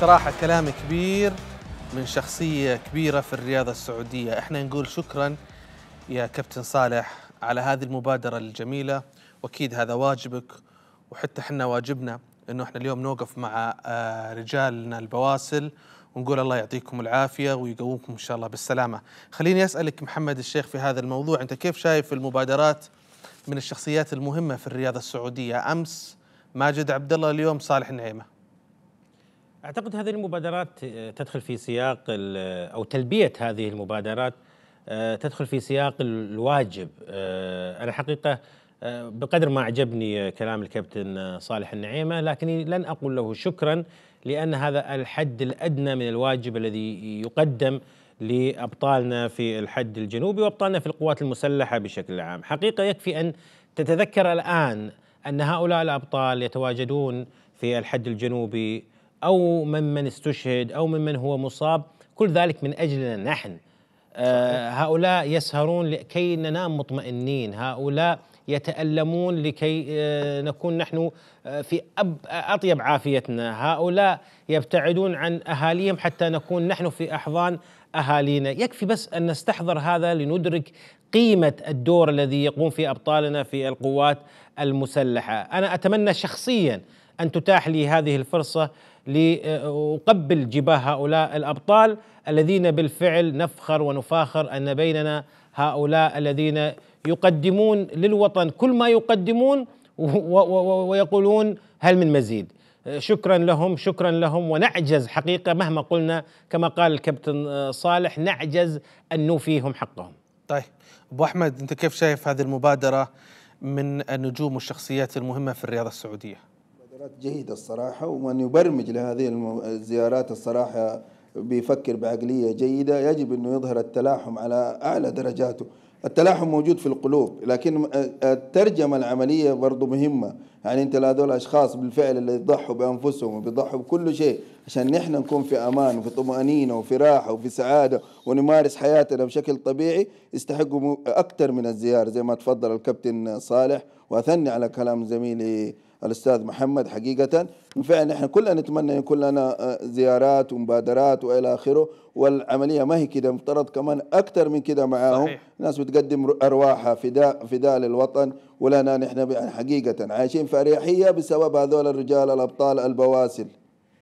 صراحة كلام كبير من شخصية كبيرة في الرياضة السعودية احنا نقول شكرا يا كابتن صالح على هذه المبادرة الجميلة واكيد هذا واجبك وحتى احنا واجبنا انه احنا اليوم نوقف مع آه، رجالنا البواسل ونقول الله يعطيكم العافية ويقومكم إن شاء الله بالسلامة خليني أسألك محمد الشيخ في هذا الموضوع أنت كيف شايف المبادرات من الشخصيات المهمة في الرياضة السعودية أمس ماجد عبد الله اليوم صالح نعيمة اعتقد هذه المبادرات آه، تدخل في سياق آه، او تلبيه هذه المبادرات آه، تدخل في سياق الواجب انا حقيقه بقدر ما اعجبني كلام الكابتن صالح النعيمه لكني لن اقول له شكرا لان هذا الحد الادنى من الواجب الذي يقدم لابطالنا في الحد الجنوبي وابطالنا في القوات المسلحه بشكل عام، حقيقه يكفي ان تتذكر الان ان هؤلاء الابطال يتواجدون في الحد الجنوبي أو من من استشهد أو من من هو مصاب كل ذلك من أجلنا نحن آه، هؤلاء يسهرون لكي ننام مطمئنين هؤلاء يتألمون لكي آه، نكون نحن آه، في أب أطيب عافيتنا هؤلاء يبتعدون عن أهاليهم حتى نكون نحن في أحضان أهالينا يكفي بس أن نستحضر هذا لندرك قيمة الدور الذي يقوم فيه أبطالنا في القوات المسلحة أنا أتمنى شخصيا أن تتاح لي هذه الفرصة لأقبل جباه هؤلاء الأبطال الذين بالفعل نفخر ونفاخر أن بيننا هؤلاء الذين يقدمون للوطن كل ما يقدمون ويقولون هل من مزيد شكرا لهم شكرا لهم ونعجز حقيقة مهما قلنا كما قال الكابتن صالح نعجز أن نوفيهم حقهم طيب أبو أحمد أنت كيف شايف هذه المبادرة من النجوم والشخصيات المهمة في الرياضة السعودية زيارات جيدة الصراحة ومن يبرمج لهذه الزيارات الصراحة بيفكر بعقلية جيدة يجب أنه يظهر التلاحم على أعلى درجاته التلاحم موجود في القلوب لكن الترجمة العملية برضو مهمة يعني انت هذول اشخاص بالفعل اللي يضحوا بانفسهم وبيضحوا بكل شيء عشان نحن نكون في امان وفي طمانينه وفي راحه وفي سعاده ونمارس حياتنا بشكل طبيعي يستحقوا اكثر من الزياره زي ما تفضل الكابتن صالح واثني على كلام زميلي الاستاذ محمد حقيقه فعلا احنا كلنا نتمنى يكون لنا آه، زيارات ومبادرات والى اخره والعمليه ما هي كده مفترض كمان اكثر من كده معاهم صحيح. ناس بتقدم ارواحها فداء فداء للوطن ولنا نحن حقيقه عايشين في اريحيه بسبب هذول الرجال الابطال البواسل